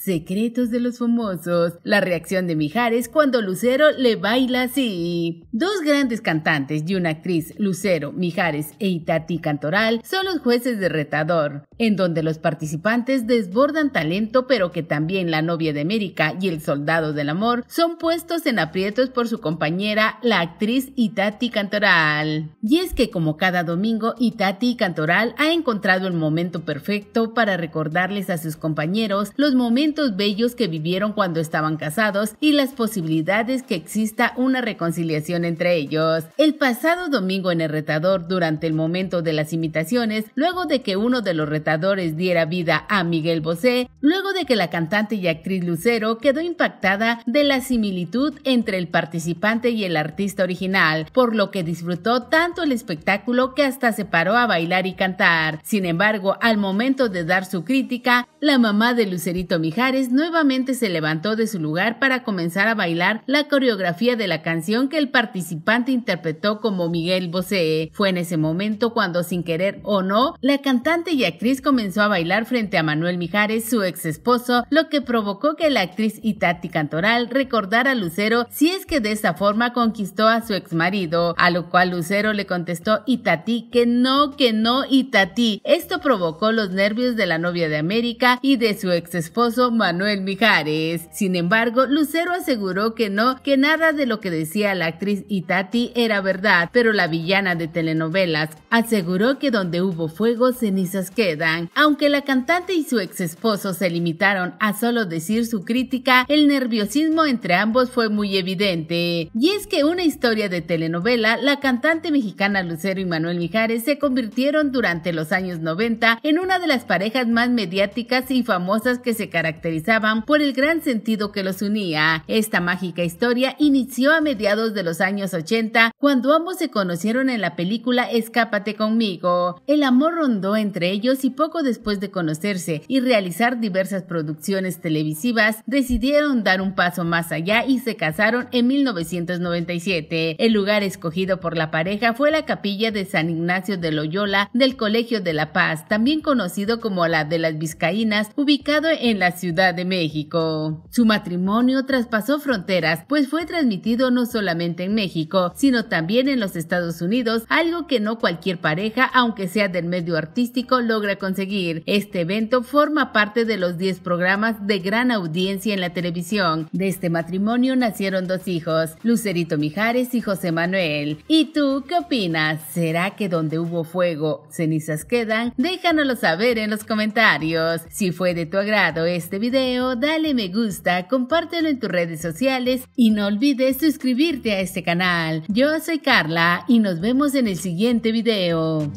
Secretos de los famosos. La reacción de Mijares cuando Lucero le baila así. Dos grandes cantantes y una actriz, Lucero, Mijares e Itati Cantoral, son los jueces de Retador, en donde los participantes desbordan talento, pero que también la novia de América y el soldado del amor son puestos en aprietos por su compañera, la actriz Itati Cantoral. Y es que como cada domingo, Itati Cantoral ha encontrado el momento perfecto para recordarles a sus compañeros los momentos bellos que vivieron cuando estaban casados y las posibilidades que exista una reconciliación entre ellos. El pasado domingo en el retador, durante el momento de las imitaciones, luego de que uno de los retadores diera vida a Miguel Bosé, luego de que la cantante y actriz Lucero quedó impactada de la similitud entre el participante y el artista original, por lo que disfrutó tanto el espectáculo que hasta se paró a bailar y cantar. Sin embargo, al momento de dar su crítica, la mamá de Lucerito Mijal Mijares nuevamente se levantó de su lugar para comenzar a bailar la coreografía de la canción que el participante interpretó como Miguel Bosé. Fue en ese momento cuando, sin querer o no, la cantante y actriz comenzó a bailar frente a Manuel Mijares, su ex esposo, lo que provocó que la actriz Itati Cantoral recordara a Lucero si es que de esa forma conquistó a su ex marido, a lo cual Lucero le contestó Itati que no, que no, Tati. Esto provocó los nervios de la novia de América y de su ex esposo Manuel Mijares. Sin embargo, Lucero aseguró que no, que nada de lo que decía la actriz Itati era verdad, pero la villana de telenovelas aseguró que donde hubo fuego, cenizas quedan. Aunque la cantante y su ex esposo se limitaron a solo decir su crítica, el nerviosismo entre ambos fue muy evidente. Y es que una historia de telenovela, la cantante mexicana Lucero y Manuel Mijares se convirtieron durante los años 90 en una de las parejas más mediáticas y famosas que se caracterizaron caracterizaban por el gran sentido que los unía. Esta mágica historia inició a mediados de los años 80 cuando ambos se conocieron en la película Escápate conmigo. El amor rondó entre ellos y poco después de conocerse y realizar diversas producciones televisivas, decidieron dar un paso más allá y se casaron en 1997. El lugar escogido por la pareja fue la capilla de San Ignacio de Loyola del Colegio de la Paz, también conocido como la de las Vizcaínas, ubicado en la ciudad Ciudad de México. Su matrimonio traspasó fronteras, pues fue transmitido no solamente en México, sino también en los Estados Unidos, algo que no cualquier pareja, aunque sea del medio artístico, logra conseguir. Este evento forma parte de los 10 programas de gran audiencia en la televisión. De este matrimonio nacieron dos hijos, Lucerito Mijares y José Manuel. ¿Y tú qué opinas? ¿Será que donde hubo fuego, cenizas quedan? Déjanoslo saber en los comentarios. Si fue de tu agrado este video, dale me gusta, compártelo en tus redes sociales y no olvides suscribirte a este canal. Yo soy Carla y nos vemos en el siguiente video.